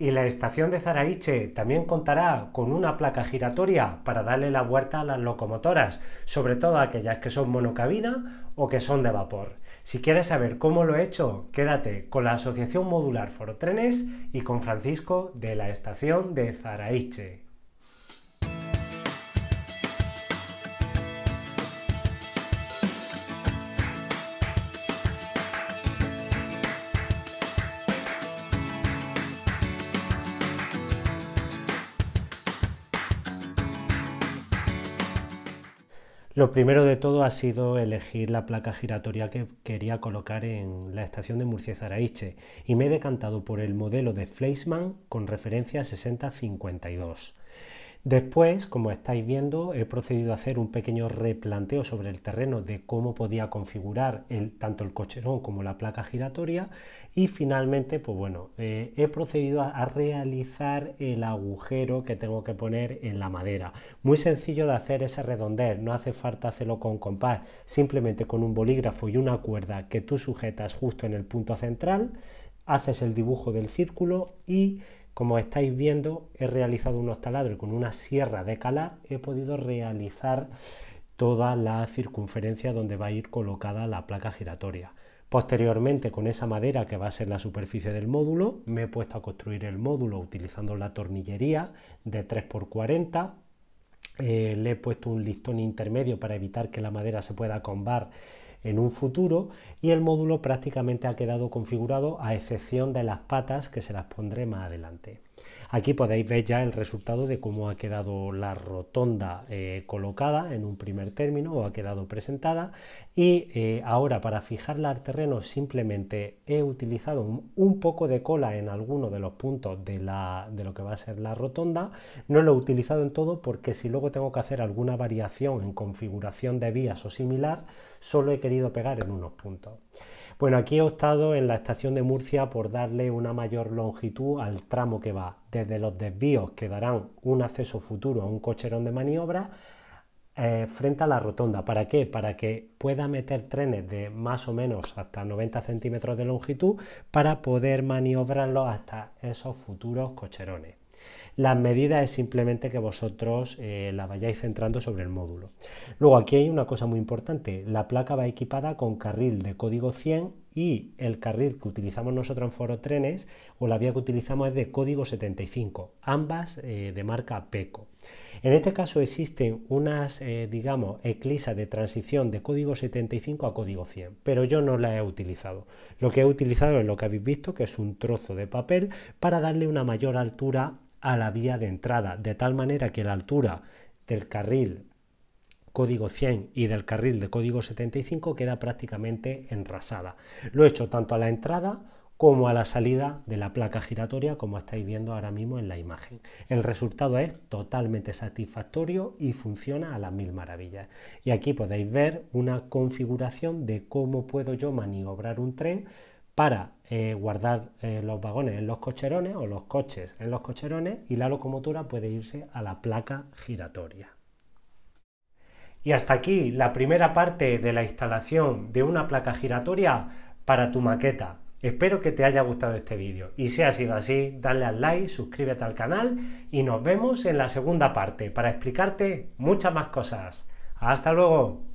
Y la estación de Zaraiche también contará con una placa giratoria para darle la vuelta a las locomotoras, sobre todo aquellas que son monocabina o que son de vapor. Si quieres saber cómo lo he hecho, quédate con la Asociación Modular Forotrenes y con Francisco de la estación de Zaraiche. Lo primero de todo ha sido elegir la placa giratoria que quería colocar en la estación de Murcia Zaraiche y me he decantado por el modelo de Fleisman con referencia 6052. Después, como estáis viendo, he procedido a hacer un pequeño replanteo sobre el terreno de cómo podía configurar tanto el cocherón como la placa giratoria y finalmente, pues bueno, eh, he procedido a, a realizar el agujero que tengo que poner en la madera. Muy sencillo de hacer ese redondel, no hace falta hacerlo con compás, simplemente con un bolígrafo y una cuerda que tú sujetas justo en el punto central, haces el dibujo del círculo y como estáis viendo, he realizado unos taladros con una sierra de calar, he podido realizar toda la circunferencia donde va a ir colocada la placa giratoria. Posteriormente, con esa madera que va a ser la superficie del módulo, me he puesto a construir el módulo utilizando la tornillería de 3x40. Eh, le he puesto un listón intermedio para evitar que la madera se pueda combar en un futuro y el módulo prácticamente ha quedado configurado a excepción de las patas que se las pondré más adelante. Aquí podéis ver ya el resultado de cómo ha quedado la rotonda eh, colocada en un primer término o ha quedado presentada y eh, ahora para fijarla al terreno simplemente he utilizado un, poco de cola en alguno de los puntos de lo que va a ser la rotonda. No lo he utilizado en todo porque si luego tengo que hacer alguna variación en configuración de vías o similar, solo he querido pegar en unos puntos. Bueno, aquí he optado en la estación de Murcia por darle una mayor longitud al tramo que va desde los desvíos que darán un acceso futuro a un cocherón de maniobra eh, frente a la rotonda. ¿Para qué? Para que pueda meter trenes de más o menos hasta 90 centímetros de longitud para poder maniobrarlos hasta esos futuros cocherones. La medida es simplemente que vosotros eh, la vayáis centrando sobre el módulo. Luego aquí hay una cosa muy importante. La placa va equipada con carril de código 100 y el carril que utilizamos nosotros en Foro Trenes o la vía que utilizamos es de código 75, ambas eh, de marca PECO. En este caso existen unas, eh, digamos, eclisas de transición de código 75 a código 100, pero yo no la he utilizado. Lo que he utilizado es lo que habéis visto, que es un trozo de papel, para darle una mayor altura a la vía de entrada, de tal manera que la altura del carril código 100 y del carril de código 75 queda prácticamente enrasada. Lo he hecho tanto a la entrada como a la salida de la placa giratoria, como estáis viendo ahora mismo en la imagen. El resultado es totalmente satisfactorio y funciona a las mil maravillas. Y aquí podéis ver una configuración de cómo puedo yo maniobrar un tren para eh, guardar eh, los vagones en los cocherones o los coches en los cocherones y la locomotora puede irse a la placa giratoria. Y hasta aquí la primera parte de la instalación de una placa giratoria para tu maqueta. Espero que te haya gustado este vídeo y si ha sido así, dale al like, suscríbete al canal y nos vemos en la segunda parte para explicarte muchas más cosas. ¡Hasta luego!